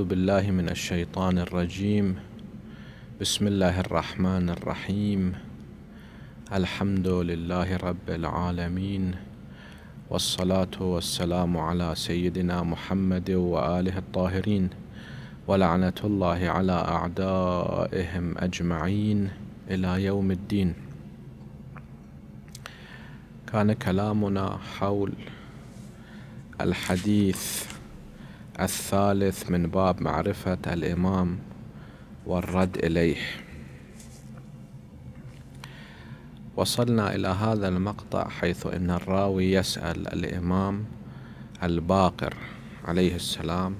أعوذ بالله من الشيطان الرجيم بسم الله الرحمن الرحيم الحمد لله رب العالمين والصلاة والسلام على سيدنا محمد وآله الطاهرين ولعنة الله على أعدائهم أجمعين إلى يوم الدين كان كلامنا حول الحديث الثالث من باب معرفة الإمام والرد إليه وصلنا إلى هذا المقطع حيث أن الراوي يسأل الإمام الباقر عليه السلام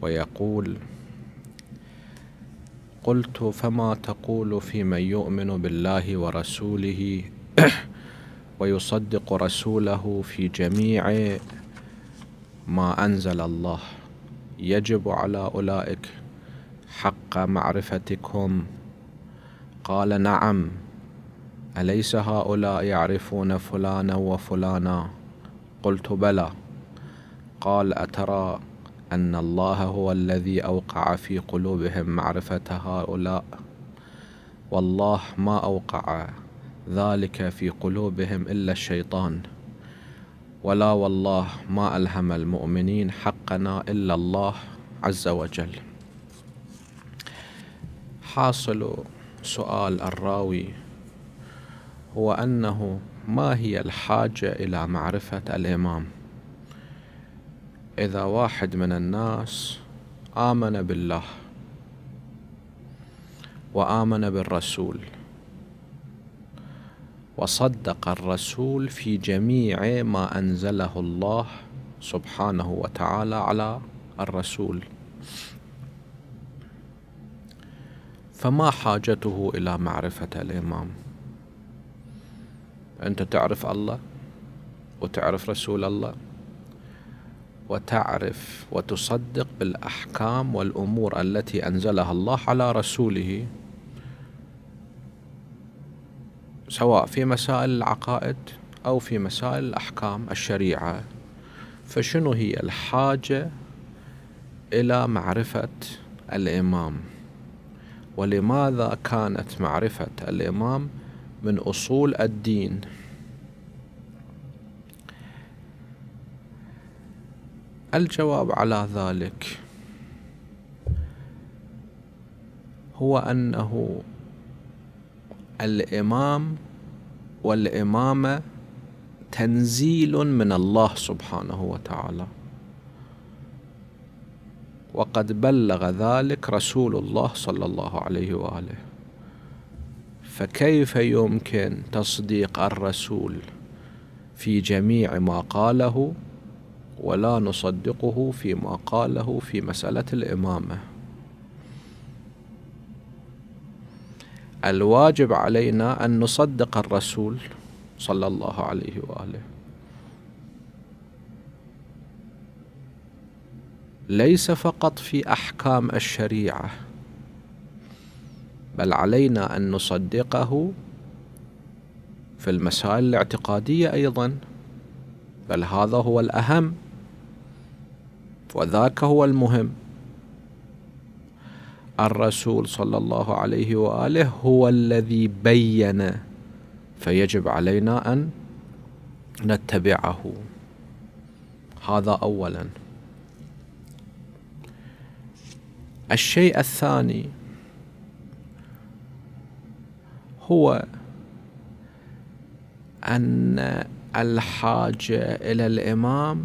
ويقول قلت فما تقول في من يؤمن بالله ورسوله ويصدق رسوله في جميع ما أنزل الله يجب على أولئك حق معرفتكم قال نعم أليس هؤلاء يعرفون فلانا وفلانا قلت بلى قال أترى أن الله هو الذي أوقع في قلوبهم معرفة هؤلاء والله ما أوقع ذلك في قلوبهم إلا الشيطان ولا والله ما ألهم المؤمنين حقنا إلا الله عز وجل حاصل سؤال الراوي هو أنه ما هي الحاجة إلى معرفة الإمام إذا واحد من الناس آمن بالله وآمن بالرسول وصدق الرسول في جميع ما انزله الله سبحانه وتعالى على الرسول فما حاجته الى معرفه الامام انت تعرف الله وتعرف رسول الله وتعرف وتصدق بالاحكام والامور التي انزلها الله على رسوله سواء في مسائل العقائد أو في مسائل الأحكام الشريعة فشنو هي الحاجة إلى معرفة الإمام ولماذا كانت معرفة الإمام من أصول الدين الجواب على ذلك هو أنه الإمام والإمامة تنزيل من الله سبحانه وتعالى وقد بلغ ذلك رسول الله صلى الله عليه واله فكيف يمكن تصديق الرسول في جميع ما قاله ولا نصدقه فيما قاله في مساله الامامه الواجب علينا أن نصدق الرسول صلى الله عليه وآله ليس فقط في أحكام الشريعة بل علينا أن نصدقه في المسائل الاعتقادية أيضا بل هذا هو الأهم وذاك هو المهم الرسول صلى الله عليه واله هو الذي بين فيجب علينا ان نتبعه هذا اولا الشيء الثاني هو ان الحاجه الى الامام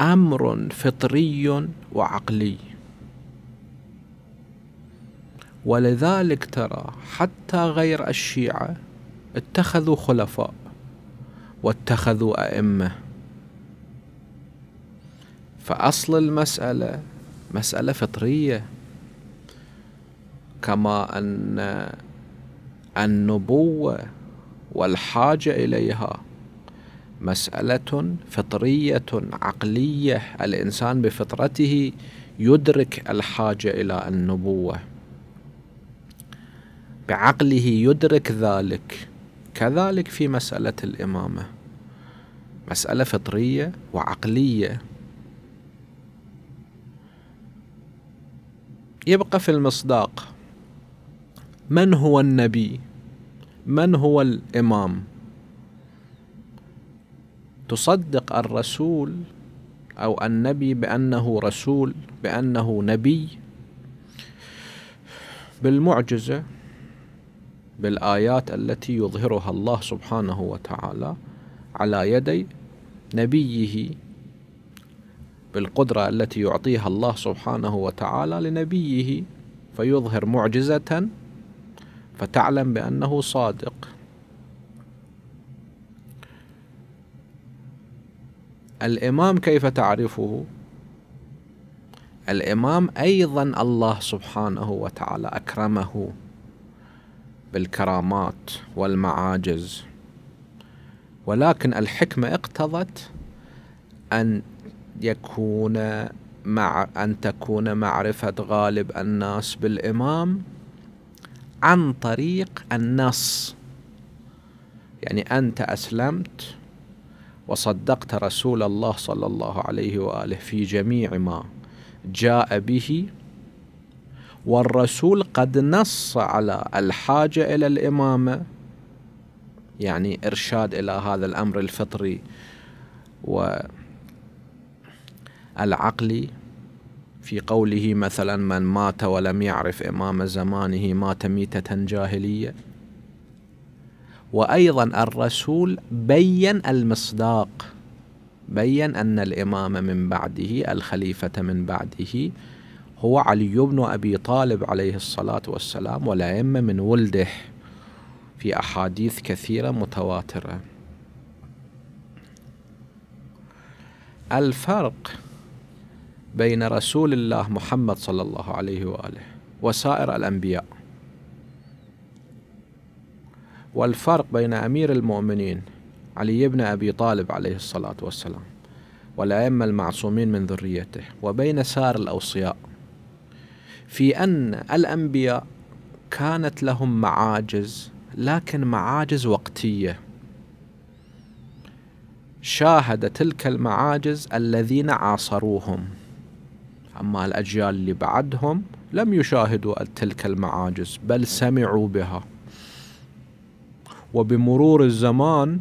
امر فطري وعقلي ولذلك ترى حتى غير الشيعة اتخذوا خلفاء واتخذوا أئمة فأصل المسألة مسألة فطرية كما أن النبوة والحاجة إليها مسألة فطرية عقلية الإنسان بفطرته يدرك الحاجة إلى النبوة بعقله يدرك ذلك كذلك في مسألة الإمامة مسألة فطرية وعقلية يبقى في المصداق من هو النبي من هو الإمام تصدق الرسول أو النبي بأنه رسول بأنه نبي بالمعجزة بالآيات التي يظهرها الله سبحانه وتعالى على يدي نبيه بالقدرة التي يعطيها الله سبحانه وتعالى لنبيه فيظهر معجزة فتعلم بأنه صادق الإمام كيف تعرفه؟ الإمام أيضا الله سبحانه وتعالى أكرمه بالكرامات والمعاجز ولكن الحكمة اقتضت أن يكون مع أن تكون معرفة غالب الناس بالإمام عن طريق النص يعني أنت أسلمت وصدقت رسول الله صلى الله عليه واله في جميع ما جاء به والرسول قد نص على الحاجه الى الامامه يعني ارشاد الى هذا الامر الفطري والعقلي في قوله مثلا من مات ولم يعرف امام زمانه مات ميته جاهليه وأيضا الرسول بين المصداق بين أن الإمام من بعده الخليفة من بعده هو علي بن أبي طالب عليه الصلاة والسلام والأئمة من ولده في أحاديث كثيرة متواترة الفرق بين رسول الله محمد صلى الله عليه وآله وسائر الأنبياء والفرق بين أمير المؤمنين علي بن أبي طالب عليه الصلاة والسلام والأئمة المعصومين من ذريته وبين سار الأوصياء في أن الأنبياء كانت لهم معاجز لكن معاجز وقتية شاهد تلك المعاجز الذين عاصروهم أما الأجيال اللي بعدهم لم يشاهدوا تلك المعاجز بل سمعوا بها وبمرور الزمان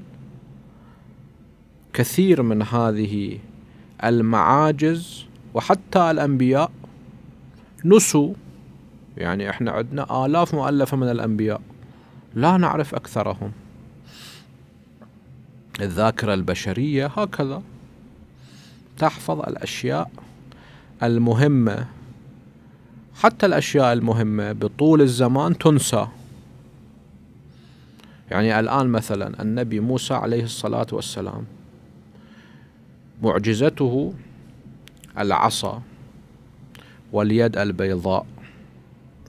كثير من هذه المعاجز وحتى الأنبياء نسوا يعني احنا عندنا آلاف مؤلفة من الأنبياء لا نعرف أكثرهم الذاكرة البشرية هكذا تحفظ الأشياء المهمة حتى الأشياء المهمة بطول الزمان تنسى يعني الآن مثلا النبي موسى عليه الصلاة والسلام معجزته العصا واليد البيضاء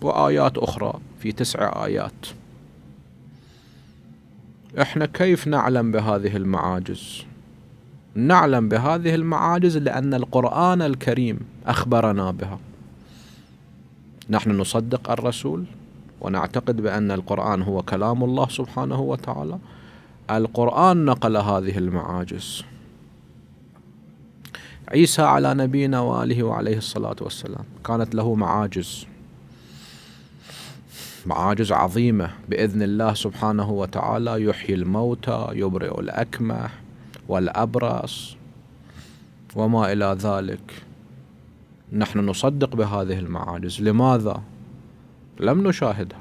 وآيات أخرى في تسع آيات احنا كيف نعلم بهذه المعاجز نعلم بهذه المعاجز لأن القرآن الكريم أخبرنا بها نحن نصدق الرسول ونعتقد بأن القرآن هو كلام الله سبحانه وتعالى القرآن نقل هذه المعاجز عيسى على نبينا وآله وعليه الصلاة والسلام كانت له معاجز معاجز عظيمة بإذن الله سبحانه وتعالى يحيي الموتى يبرئ الأكمه والأبرص وما إلى ذلك نحن نصدق بهذه المعاجز لماذا؟ لم نشاهدها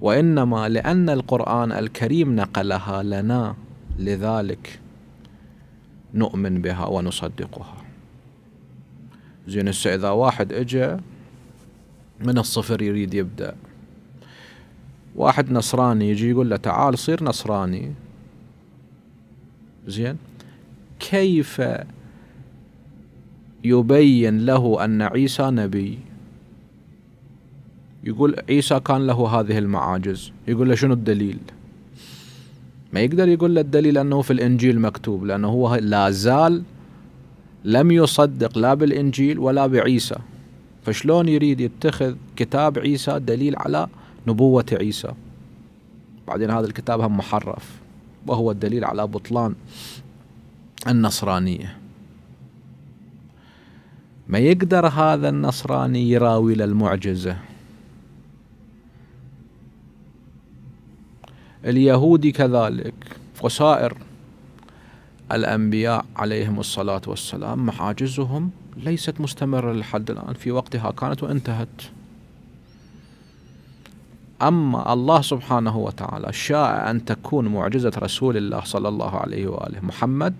وإنما لأن القرآن الكريم نقلها لنا لذلك نؤمن بها ونصدقها زين هسه إذا واحد إجا من الصفر يريد يبدأ واحد نصراني يجي يقول له تعال صير نصراني زين كيف يبين له أن عيسى نبي يقول عيسى كان له هذه المعاجز يقول له شنو الدليل ما يقدر يقول له الدليل أنه في الإنجيل مكتوب لأنه هو لا زال لم يصدق لا بالإنجيل ولا بعيسى فشلون يريد يتخذ كتاب عيسى دليل على نبوة عيسى بعدين هذا الكتاب هم محرف وهو الدليل على بطلان النصرانية ما يقدر هذا النصراني يراوي للمعجزة اليهودي كذلك وسائر الأنبياء عليهم الصلاة والسلام محاجزهم ليست مستمرة لحد الآن في وقتها كانت وانتهت أما الله سبحانه وتعالى شاء أن تكون معجزة رسول الله صلى الله عليه وآله محمد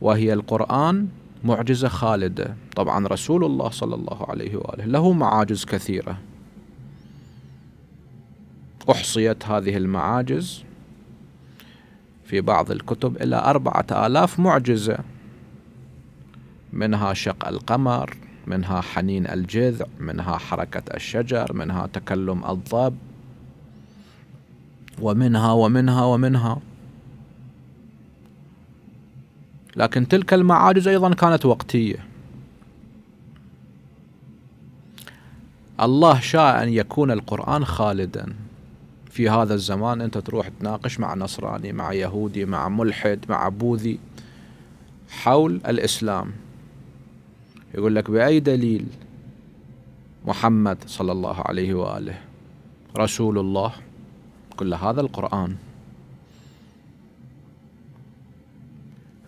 وهي القرآن معجزة خالدة طبعا رسول الله صلى الله عليه وآله له معاجز كثيرة أحصيت هذه المعاجز في بعض الكتب إلى أربعة آلاف معجزة منها شق القمر منها حنين الجذع منها حركة الشجر منها تكلم الضب ومنها ومنها ومنها لكن تلك المعاجز أيضا كانت وقتية الله شاء أن يكون القرآن خالدا في هذا الزمان انت تروح تناقش مع نصراني مع يهودي مع ملحد مع بوذي حول الاسلام يقول لك باي دليل محمد صلى الله عليه واله رسول الله كل هذا القران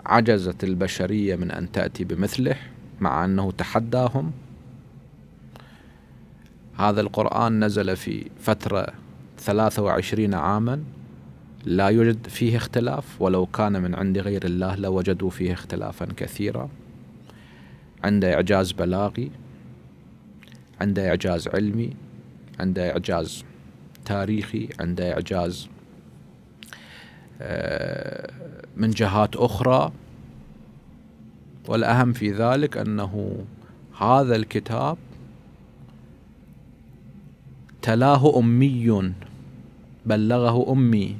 عجزت البشريه من ان تاتي بمثله مع انه تحداهم هذا القران نزل في فتره 23 عاما لا يوجد فيه اختلاف ولو كان من عند غير الله لوجدوا فيه اختلافا كثيرا عنده إعجاز بلاغي عنده إعجاز علمي عنده إعجاز تاريخي عنده إعجاز آه، من جهات أخرى والأهم في ذلك أنه هذا الكتاب تلاه أمي بلغه أمي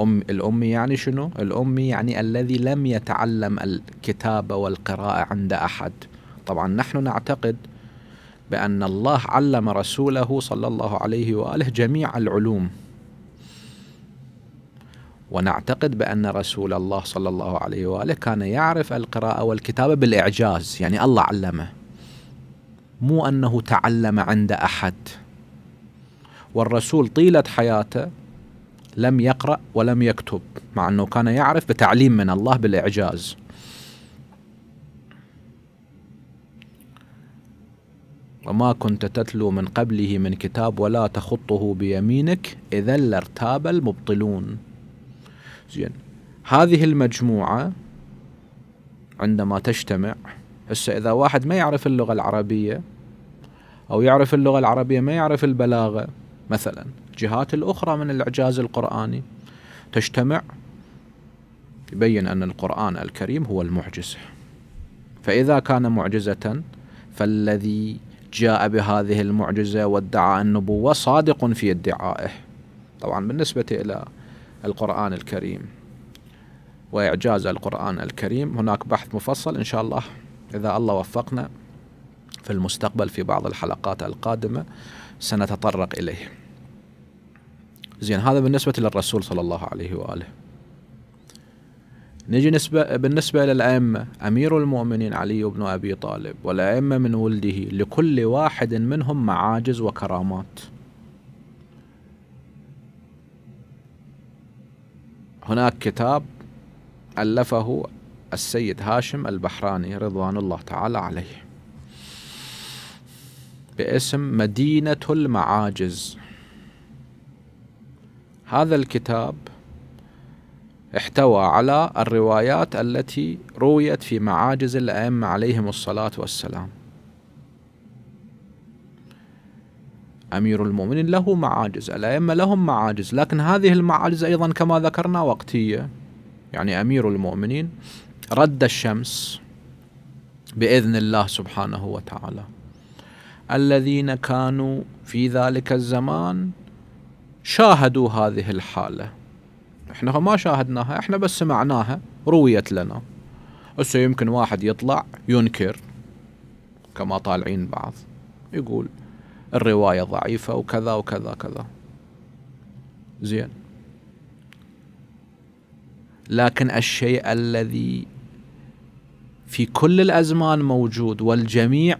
أم الأم يعني شنو؟ الأم يعني الذي لم يتعلم الكتابة والقراءة عند أحد طبعا نحن نعتقد بأن الله علم رسوله صلى الله عليه وآله جميع العلوم ونعتقد بأن رسول الله صلى الله عليه وآله كان يعرف القراءة والكتابة بالإعجاز يعني الله علمه مو أنه تعلم عند أحد والرسول طيلة حياته لم يقرأ ولم يكتب مع أنه كان يعرف بتعليم من الله بالإعجاز وما كنت تتلو من قبله من كتاب ولا تخطه بيمينك إذا لارتاب المبطلون زين هذه المجموعة عندما تجتمع هسه إذا واحد ما يعرف اللغة العربية أو يعرف اللغة العربية ما يعرف البلاغة مثلا الجهات الأخرى من الإعجاز القرآني تجتمع يبين أن القرآن الكريم هو المعجزة فإذا كان معجزة فالذي جاء بهذه المعجزة وادعى النبوة صادق في ادعائه طبعا بالنسبة إلى القرآن الكريم وإعجاز القرآن الكريم هناك بحث مفصل إن شاء الله إذا الله وفقنا في المستقبل في بعض الحلقات القادمة سنتطرق إليه زين هذا بالنسبة للرسول صلى الله عليه وآله نجي نسبة بالنسبة للأئمة أمير المؤمنين علي بن أبي طالب والأئمة من ولده لكل واحد منهم معاجز وكرامات هناك كتاب ألفه السيد هاشم البحراني رضوان الله تعالى عليه باسم مدينة المعاجز هذا الكتاب احتوى على الروايات التي رويت في معاجز الأئمة عليهم الصلاة والسلام أمير المؤمنين له معاجز الأئمة لهم معاجز لكن هذه المعاجز أيضا كما ذكرنا وقتية يعني أمير المؤمنين رد الشمس بإذن الله سبحانه وتعالى الذين كانوا في ذلك الزمان شاهدوا هذه الحالة احنا ما شاهدناها احنا بس سمعناها رويت لنا هسه يمكن واحد يطلع ينكر كما طالعين بعض يقول الرواية ضعيفة وكذا وكذا كذا زين لكن الشيء الذي في كل الأزمان موجود والجميع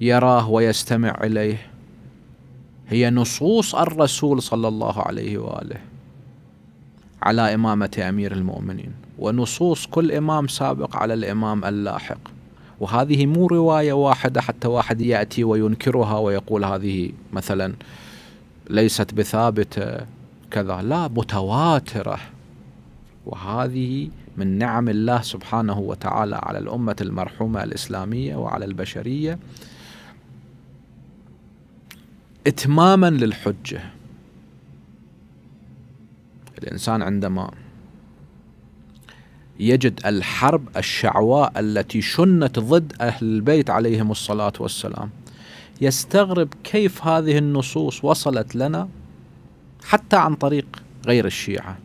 يراه ويستمع إليه هي نصوص الرسول صلى الله عليه واله على امامه امير المؤمنين ونصوص كل امام سابق على الامام اللاحق وهذه مو روايه واحده حتى واحد ياتي وينكرها ويقول هذه مثلا ليست بثابته آه، كذا لا متواتره وهذه من نعم الله سبحانه وتعالى على الامه المرحومه الاسلاميه وعلى البشريه إتماما للحجة الإنسان عندما يجد الحرب الشعواء التي شنت ضد أهل البيت عليهم الصلاة والسلام يستغرب كيف هذه النصوص وصلت لنا حتى عن طريق غير الشيعة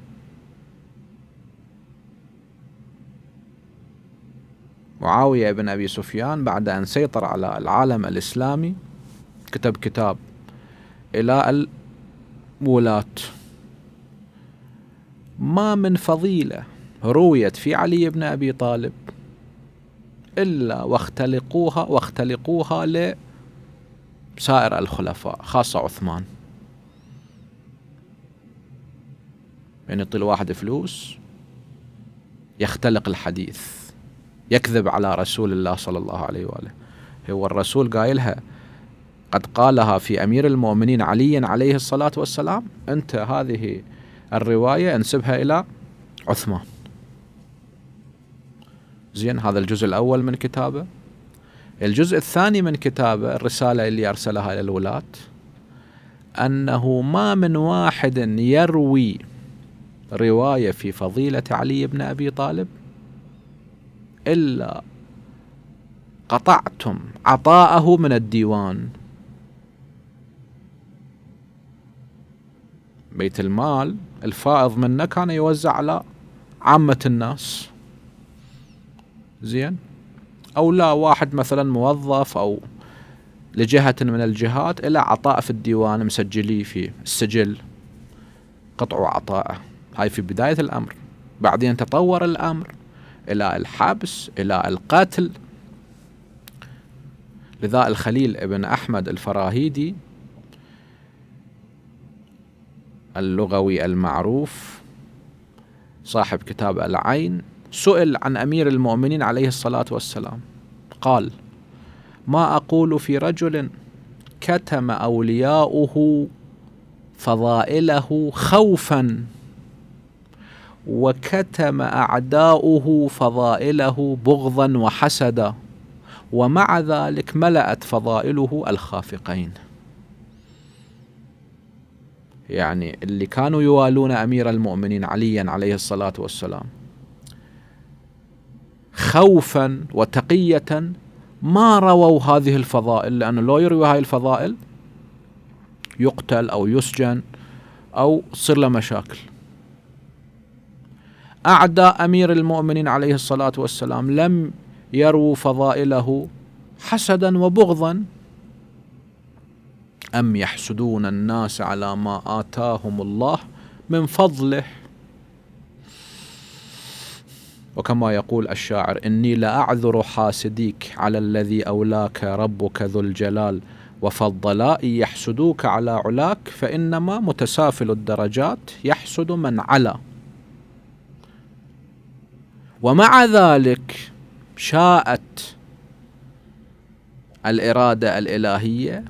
معاوية بن أبي سفيان بعد أن سيطر على العالم الإسلامي كتب كتاب إلى الولاة ما من فضيلة رويت في علي بن أبي طالب إلا واختلقوها واختلقوها لسائر الخلفاء خاصة عثمان يعني يعطي الواحد فلوس يختلق الحديث يكذب على رسول الله صلى الله عليه وآله هو الرسول قايلها قد قالها في أمير المؤمنين علي عليه الصلاة والسلام أنت هذه الرواية انسبها إلى عثمان زين هذا الجزء الأول من كتابه الجزء الثاني من كتابه الرسالة اللي أرسلها إلى الولاة أنه ما من واحد يروي رواية في فضيلة علي بن أبي طالب إلا قطعتم عطاءه من الديوان بيت المال الفائض منه كان يوزع على عامة الناس زين أو لا واحد مثلا موظف أو لجهة من الجهات إلى عطاء في الديوان مسجليه في السجل قطعوا عطاءه هاي في بداية الأمر بعدين تطور الأمر إلى الحبس إلى القتل لذا الخليل ابن أحمد الفراهيدي اللغوي المعروف صاحب كتاب العين سئل عن أمير المؤمنين عليه الصلاة والسلام قال ما أقول في رجل كتم أولياؤه فضائله خوفا وكتم أعداؤه فضائله بغضا وحسدا ومع ذلك ملأت فضائله الخافقين يعني اللي كانوا يوالون امير المؤمنين عليا عليه الصلاه والسلام خوفا وتقيه ما رووا هذه الفضائل لانه لو يروي هاي الفضائل يقتل او يسجن او تصير له مشاكل اعداء امير المؤمنين عليه الصلاه والسلام لم يروا فضائله حسدا وبغضا أم يحسدون الناس على ما آتاهم الله من فضله وكما يقول الشاعر إني لأعذر حاسديك على الذي أولاك ربك ذو الجلال وفضلاء يحسدوك على علاك فإنما متسافل الدرجات يحسد من علا ومع ذلك شاءت الإرادة الإلهية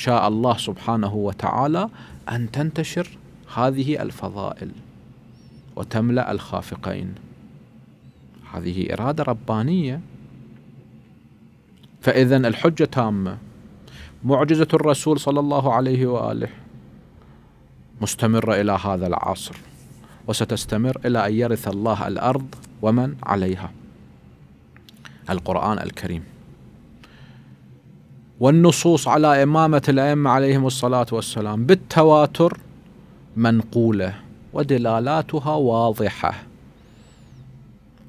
شاء الله سبحانه وتعالى أن تنتشر هذه الفضائل وتملأ الخافقين هذه إرادة ربانية فإذا الحجة تامة معجزة الرسول صلى الله عليه وآله مستمرة إلى هذا العصر وستستمر إلى أن يرث الله الأرض ومن عليها القرآن الكريم والنصوص على إمامة الأئمة عليهم الصلاة والسلام بالتواتر منقولة ودلالاتها واضحة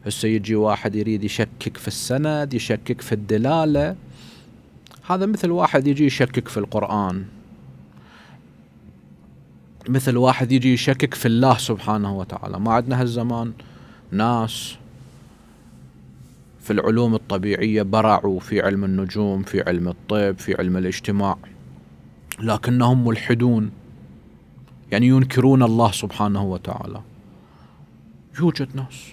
هسه يجي واحد يريد يشكك في السند يشكك في الدلالة هذا مثل واحد يجي يشكك في القرآن مثل واحد يجي يشكك في الله سبحانه وتعالى ما عندنا هالزمان ناس في العلوم الطبيعية برعوا في علم النجوم في علم الطب في علم الاجتماع لكنهم ملحدون يعني ينكرون الله سبحانه وتعالى يوجد ناس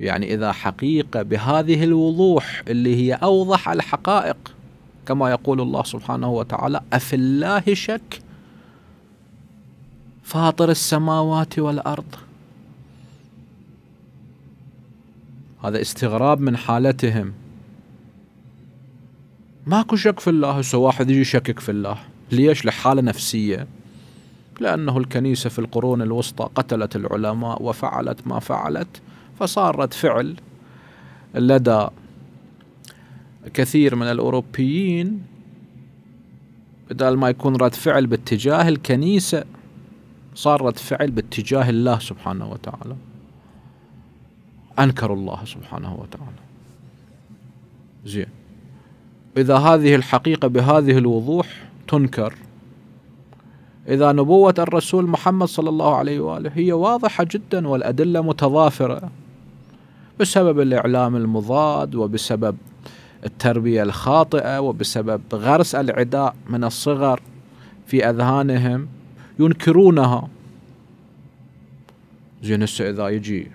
يعني إذا حقيقة بهذه الوضوح اللي هي أوضح الحقائق كما يقول الله سبحانه وتعالى أفي الله شك فاطر السماوات والأرض هذا استغراب من حالتهم ماكو شك في الله هسه واحد يجي يشكك في الله ليش لحالة نفسية لأنه الكنيسة في القرون الوسطى قتلت العلماء وفعلت ما فعلت فصارت فعل لدى كثير من الأوروبيين بدل ما يكون رد فعل باتجاه الكنيسة صار رد فعل باتجاه الله سبحانه وتعالى أنكروا الله سبحانه وتعالى زين إذا هذه الحقيقة بهذه الوضوح تنكر إذا نبوة الرسول محمد صلى الله عليه وآله هي واضحة جدا والأدلة متضافرة بسبب الإعلام المضاد وبسبب التربية الخاطئة وبسبب غرس العداء من الصغر في أذهانهم ينكرونها زين هسه إذا يجي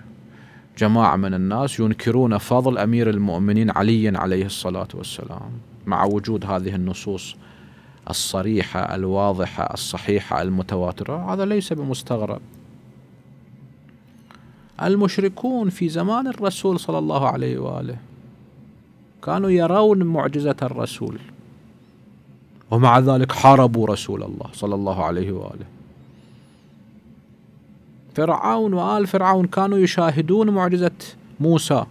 جماعة من الناس ينكرون فضل أمير المؤمنين علي عليه الصلاة والسلام مع وجود هذه النصوص الصريحة الواضحة الصحيحة المتواترة هذا ليس بمستغرب المشركون في زمان الرسول صلى الله عليه وآله كانوا يرون معجزة الرسول ومع ذلك حاربوا رسول الله صلى الله عليه وآله فرعون وآل فرعون كانوا يشاهدون معجزة موسى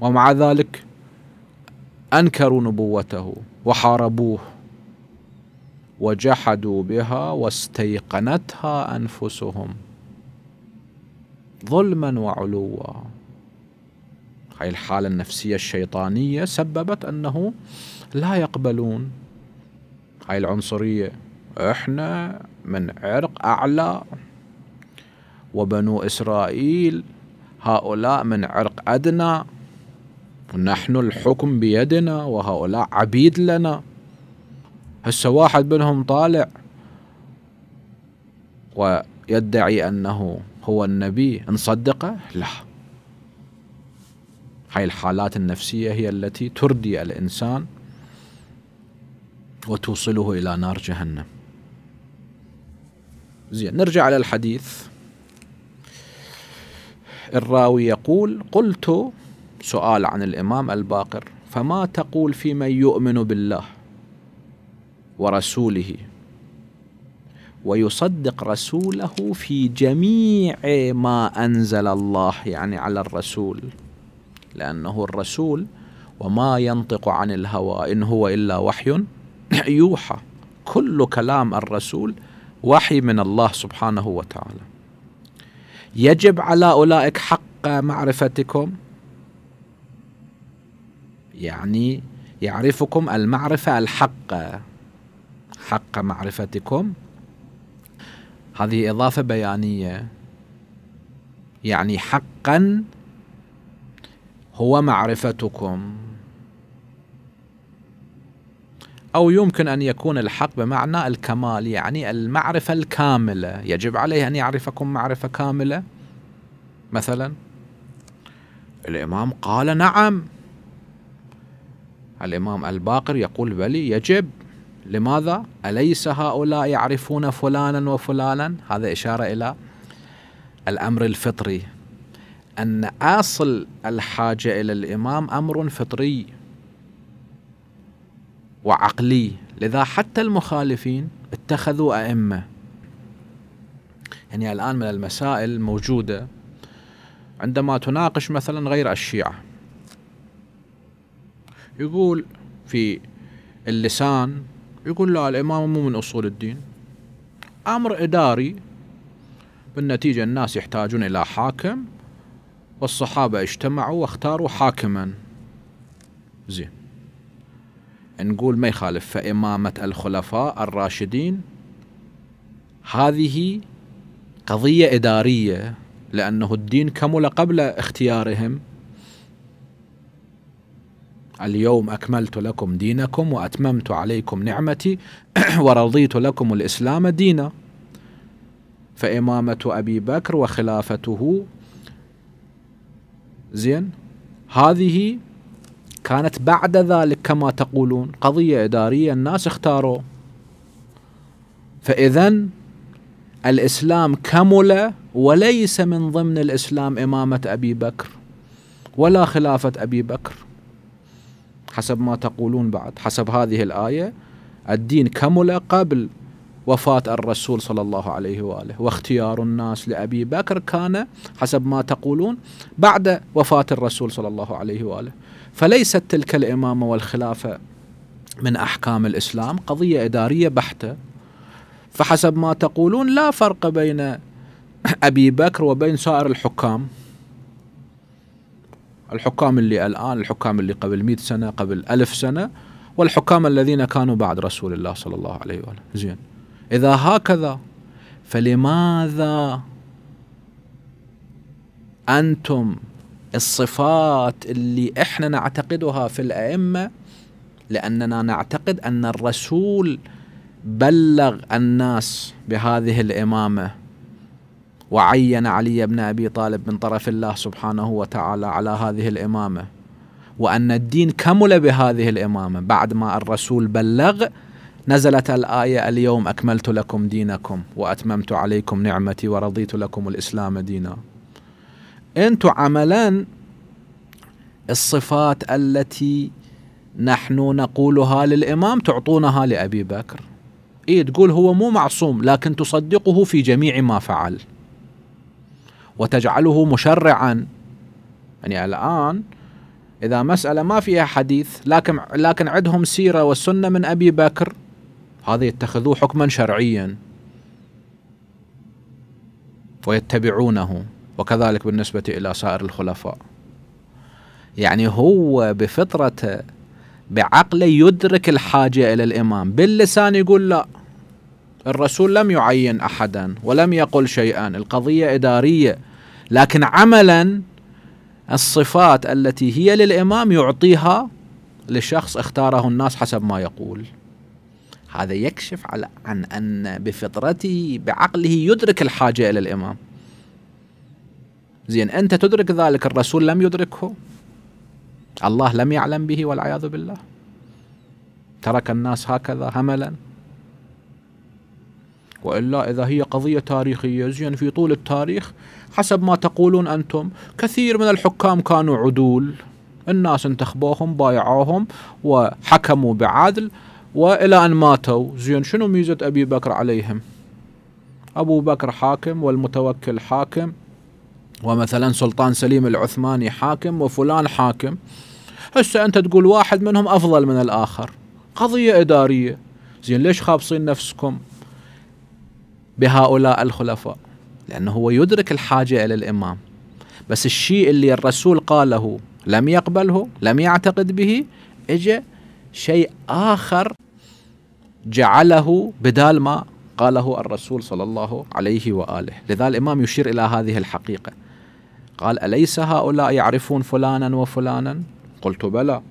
ومع ذلك أنكروا نبوته وحاربوه وجحدوا بها واستيقنتها أنفسهم ظلما وعلوا هاي الحالة النفسية الشيطانية سببت أنه لا يقبلون هاي العنصرية احنا من عرق اعلى وبنو اسرائيل هؤلاء من عرق ادنى ونحن الحكم بيدنا وهؤلاء عبيد لنا هسه واحد منهم طالع ويدعي انه هو النبي نصدقه لا هاي الحالات النفسية هي التي تردي الإنسان وتوصله إلى نار جهنم زين نرجع على الحديث الراوي يقول قلت سؤال عن الإمام الباقر فما تقول في من يؤمن بالله ورسوله ويصدق رسوله في جميع ما أنزل الله يعني على الرسول لأنه الرسول وما ينطق عن الهوى إن هو إلا وحي يوحى كل كلام الرسول وحي من الله سبحانه وتعالى يجب على أولئك حق معرفتكم يعني يعرفكم المعرفة الحقة حق معرفتكم هذه إضافة بيانية يعني حقا هو معرفتكم أو يمكن أن يكون الحق بمعنى الكمال يعني المعرفة الكاملة يجب عليه أن يعرفكم معرفة كاملة مثلا الإمام قال نعم الإمام الباقر يقول بلي يجب لماذا؟ أليس هؤلاء يعرفون فلانا وفلانا؟ هذا إشارة إلى الأمر الفطري أن أصل الحاجة إلى الإمام أمر فطري وعقلي لذا حتى المخالفين اتخذوا أئمة يعني الآن من المسائل الموجودة عندما تناقش مثلا غير الشيعة يقول في اللسان يقول لا الإمام مو من أصول الدين أمر إداري بالنتيجة الناس يحتاجون إلى حاكم والصحابة اجتمعوا واختاروا حاكما زين نقول ما يخالف فإمامة الخلفاء الراشدين هذه قضية إدارية لأنه الدين كمل قبل اختيارهم اليوم أكملت لكم دينكم وأتممت عليكم نعمتي ورضيت لكم الإسلام دينا فإمامة أبي بكر وخلافته زين هذه كانت بعد ذلك كما تقولون قضية إدارية الناس اختاروا فإذا الإسلام كمل وليس من ضمن الإسلام إمامة أبي بكر ولا خلافة أبي بكر حسب ما تقولون بعد حسب هذه الآية الدين كمل قبل وفاة الرسول صلى الله عليه وآله واختيار الناس لأبي بكر كان حسب ما تقولون بعد وفاة الرسول صلى الله عليه وآله فليست تلك الإمامة والخلافة من أحكام الإسلام قضية إدارية بحتة فحسب ما تقولون لا فرق بين أبي بكر وبين سائر الحكام الحكام اللي الآن الحكام اللي قبل مئة سنة قبل ألف سنة والحكام الذين كانوا بعد رسول الله صلى الله عليه وآله زين إذا هكذا فلماذا أنتم الصفات اللي إحنا نعتقدها في الأئمة لأننا نعتقد أن الرسول بلغ الناس بهذه الإمامة وعين علي بن أبي طالب من طرف الله سبحانه وتعالى على هذه الإمامة وأن الدين كمل بهذه الإمامة بعد ما الرسول بلغ نزلت الآية اليوم أكملت لكم دينكم وأتممت عليكم نعمتي ورضيت لكم الإسلام دينا أنتم عملا الصفات التي نحن نقولها للإمام تعطونها لأبي بكر إيه تقول هو مو معصوم لكن تصدقه في جميع ما فعل وتجعله مشرعا يعني الآن إذا مسألة ما فيها حديث لكن لكن عندهم سيرة والسنة من أبي بكر هذا يتخذوه حكما شرعيا ويتبعونه وكذلك بالنسبة إلى سائر الخلفاء يعني هو بفطرته بعقله يدرك الحاجة إلى الإمام باللسان يقول لا الرسول لم يعين أحدا ولم يقل شيئا القضية إدارية لكن عملا الصفات التي هي للإمام يعطيها لشخص اختاره الناس حسب ما يقول هذا يكشف على عن أن بفطرته بعقله يدرك الحاجة إلى الإمام زين أنت تدرك ذلك الرسول لم يدركه الله لم يعلم به والعياذ بالله ترك الناس هكذا هملا والا اذا هي قضيه تاريخيه زين في طول التاريخ حسب ما تقولون انتم كثير من الحكام كانوا عدول الناس انتخبوهم بايعوهم وحكموا بعدل والى ان ماتوا زين شنو ميزه ابي بكر عليهم ابو بكر حاكم والمتوكل حاكم ومثلا سلطان سليم العثماني حاكم وفلان حاكم هسه انت تقول واحد منهم افضل من الاخر قضيه اداريه زين ليش خابصين نفسكم بهؤلاء الخلفاء لانه هو يدرك الحاجه الى الامام بس الشيء اللي الرسول قاله لم يقبله لم يعتقد به اجى شيء آخر جعله بدال ما قاله الرسول صلى الله عليه وآله لذا الإمام يشير إلى هذه الحقيقة قال أليس هؤلاء يعرفون فلانا وفلانا قلت بلى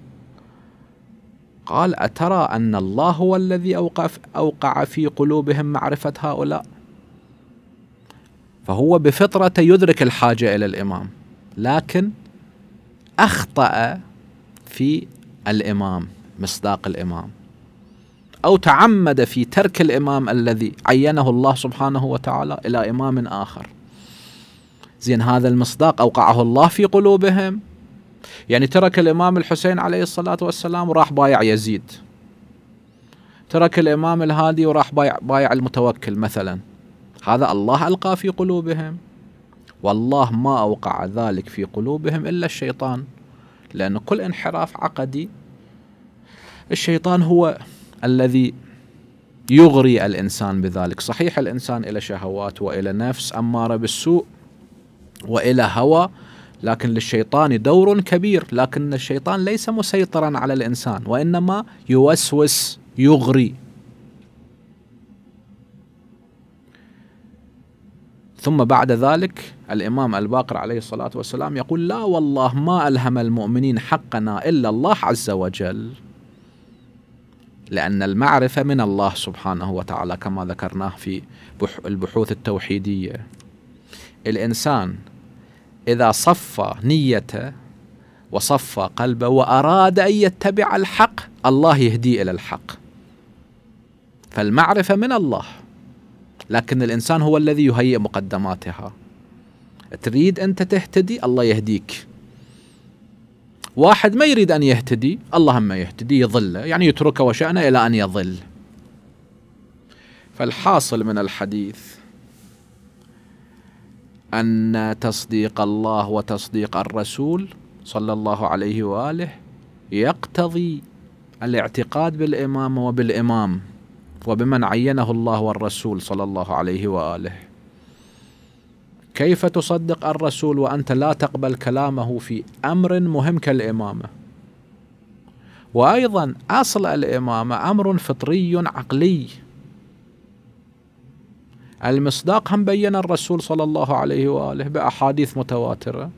قال أترى أن الله هو الذي أوقع, أوقع في قلوبهم معرفة هؤلاء فهو بفطرة يدرك الحاجة إلى الإمام لكن أخطأ في الإمام مصداق الإمام أو تعمد في ترك الإمام الذي عينه الله سبحانه وتعالى إلى إمام آخر زين هذا المصداق أوقعه الله في قلوبهم يعني ترك الإمام الحسين عليه الصلاة والسلام وراح بايع يزيد ترك الإمام الهادي وراح بايع, بايع المتوكل مثلا هذا الله ألقى في قلوبهم والله ما أوقع ذلك في قلوبهم إلا الشيطان لأن كل انحراف عقدي الشيطان هو الذي يغري الانسان بذلك، صحيح الانسان الى شهوات والى نفس اماره بالسوء والى هوى لكن للشيطان دور كبير، لكن الشيطان ليس مسيطرا على الانسان وانما يوسوس يغري. ثم بعد ذلك الامام الباقر عليه الصلاه والسلام يقول: لا والله ما الهم المؤمنين حقنا الا الله عز وجل. لأن المعرفة من الله سبحانه وتعالى كما ذكرناه في البحوث التوحيدية الإنسان إذا صفى نيته وصفى قلبه وأراد أن يتبع الحق الله يهديه إلى الحق فالمعرفة من الله لكن الإنسان هو الذي يهيئ مقدماتها تريد أنت تهتدي الله يهديك واحد ما يريد أن يهتدي اللهم يهتدي يظل يعني يتركه وشأنه إلى أن يظل فالحاصل من الحديث أن تصديق الله وتصديق الرسول صلى الله عليه وآله يقتضي الاعتقاد بالإمام وبالإمام وبمن عينه الله والرسول صلى الله عليه وآله كيف تصدق الرسول وأنت لا تقبل كلامه في أمر مهم كالإمامة وأيضا أصل الإمامة أمر فطري عقلي المصداق هم بين الرسول صلى الله عليه وآله بأحاديث متواترة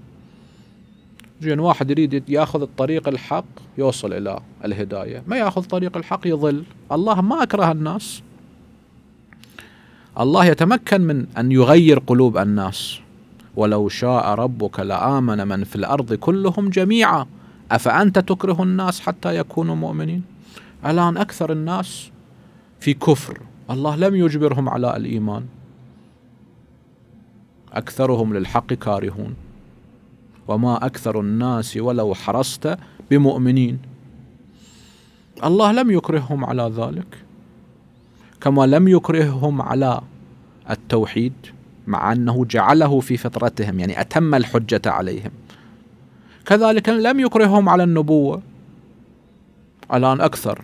زين واحد يريد ياخذ الطريق الحق يوصل الى الهدايه، ما ياخذ طريق الحق يضل، الله ما اكره الناس الله يتمكن من ان يغير قلوب الناس ولو شاء ربك لامن من في الارض كلهم جميعا افانت تكره الناس حتى يكونوا مؤمنين الان اكثر الناس في كفر الله لم يجبرهم على الايمان اكثرهم للحق كارهون وما اكثر الناس ولو حرصت بمؤمنين الله لم يكرههم على ذلك كما لم يكرههم على التوحيد مع أنه جعله في فطرتهم يعني أتم الحجة عليهم كذلك لم يكرههم على النبوة الآن أكثر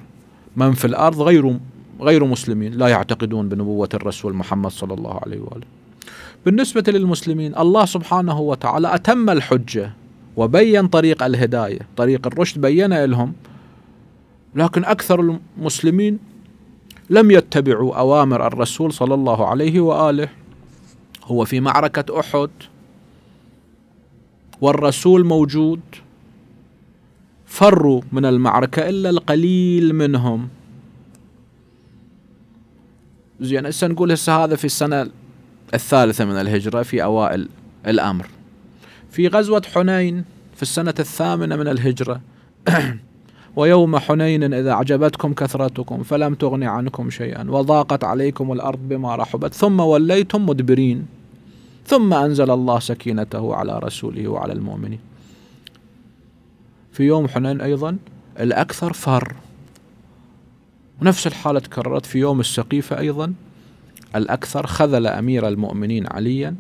من في الأرض غير غير مسلمين لا يعتقدون بنبوة الرسول محمد صلى الله عليه وآله بالنسبة للمسلمين الله سبحانه وتعالى أتم الحجة وبين طريق الهداية طريق الرشد بين لهم لكن أكثر المسلمين لم يتبعوا أوامر الرسول صلى الله عليه وآله هو في معركة أحد والرسول موجود فروا من المعركة إلا القليل منهم زين هسه نقول هسه هذا في السنة الثالثة من الهجرة في أوائل الأمر في غزوة حنين في السنة الثامنة من الهجرة ويوم حنين إذا أعجبتكم كثرتكم فلم تغن عنكم شيئا وضاقت عليكم الأرض بما رحبت ثم وليتم مدبرين ثم أنزل الله سكينته على رسوله وعلى المؤمنين في يوم حنين أيضا الأكثر فر ونفس الحالة تكررت في يوم السقيفة أيضا الأكثر خذل أمير المؤمنين عليا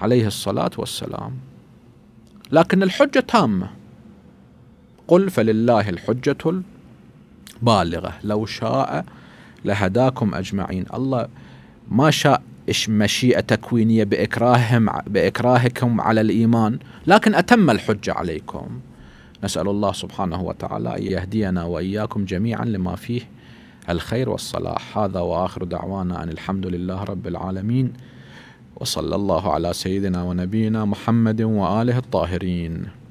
عليه الصلاة والسلام لكن الحجة تامة قل فلله الحجة البالغة لو شاء لهداكم أجمعين الله ما شاء إش مشيئة تكوينية بإكراههم بإكراهكم على الإيمان لكن أتم الحجة عليكم نسأل الله سبحانه وتعالى أن يهدينا وإياكم جميعا لما فيه الخير والصلاح هذا وآخر دعوانا أن الحمد لله رب العالمين وصلى الله على سيدنا ونبينا محمد وآله الطاهرين